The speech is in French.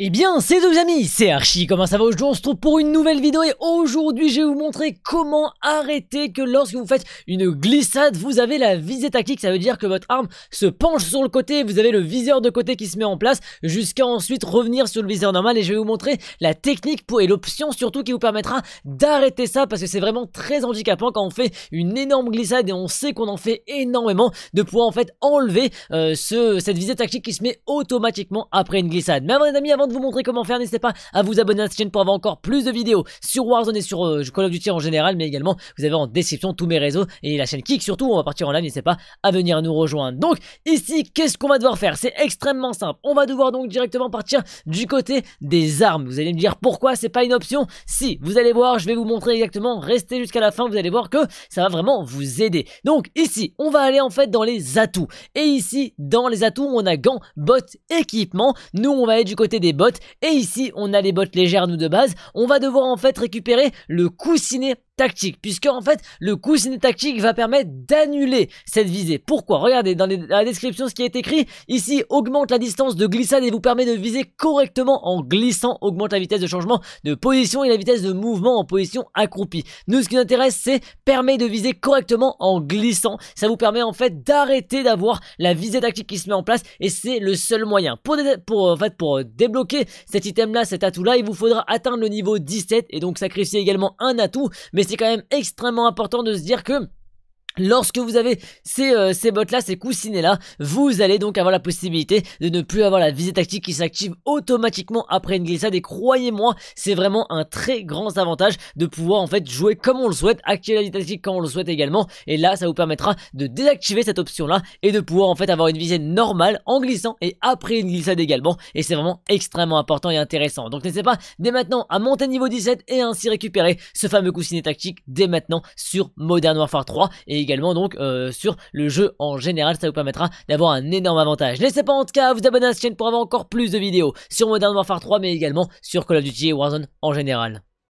Eh bien, c'est tout amis, c'est Archie, comment ça va aujourd'hui On se trouve pour une nouvelle vidéo et aujourd'hui je vais vous montrer comment arrêter que lorsque vous faites une glissade, vous avez la visée tactique, ça veut dire que votre arme se penche sur le côté, vous avez le viseur de côté qui se met en place jusqu'à ensuite revenir sur le viseur normal et je vais vous montrer la technique pour, et l'option surtout qui vous permettra d'arrêter ça parce que c'est vraiment très handicapant quand on fait une énorme glissade et on sait qu'on en fait énormément de pouvoir en fait enlever euh, ce, cette visée tactique qui se met automatiquement après une glissade. Mais avant les amis, avant de vous montrer comment faire, n'hésitez pas à vous abonner à cette chaîne pour avoir encore plus de vidéos sur Warzone et sur Call of Duty en général, mais également vous avez en description tous mes réseaux et la chaîne Kik surtout, on va partir en live, n'hésitez pas à venir nous rejoindre. Donc ici, qu'est-ce qu'on va devoir faire C'est extrêmement simple. On va devoir donc directement partir du côté des armes. Vous allez me dire pourquoi c'est pas une option Si, vous allez voir, je vais vous montrer exactement, restez jusqu'à la fin, vous allez voir que ça va vraiment vous aider. Donc ici, on va aller en fait dans les atouts. Et ici, dans les atouts, on a gants, bottes, équipement Nous, on va aller du côté des bottes. Et ici, on a les bottes légères, nous, de base. On va devoir en fait récupérer le coussinet tactique, puisque en fait le coup ciné tactique va permettre d'annuler cette visée. Pourquoi Regardez dans, la description ce qui est écrit, ici augmente la distance de glissade et vous permet de viser correctement en glissant, augmente la vitesse de changement de position et la vitesse de mouvement en position accroupie. Nous ce qui nous intéresse c'est permet de viser correctement en glissant, ça vous permet en fait d'arrêter d'avoir la visée tactique qui se met en place et c'est le seul moyen. Pour, pour, en fait, pour euh, débloquer cet item là, cet atout là, il vous faudra atteindre le niveau 17 et donc sacrifier également un atout, mais mais c'est quand même extrêmement important de se dire que Lorsque vous avez ces, euh, ces bottes là, ces coussinets là, vous allez donc avoir la possibilité de ne plus avoir la visée tactique qui s'active automatiquement après une glissade et croyez-moi, c'est vraiment un très grand avantage de pouvoir en fait jouer comme on le souhaite, activer la visée tactique quand on le souhaite également et là ça vous permettra de désactiver cette option là et de pouvoir en fait avoir une visée normale en glissant et après une glissade également et c'est vraiment extrêmement important et intéressant. Donc n'hésitez pas dès maintenant à monter niveau 17 et ainsi récupérer ce fameux coussinet tactique dès maintenant sur Modern Warfare 3 et également donc euh, sur le jeu en général, ça vous permettra d'avoir un énorme avantage. N'hésitez pas en tout cas à vous abonner à cette chaîne pour avoir encore plus de vidéos sur Modern Warfare 3 mais également sur Call of Duty et Warzone en général.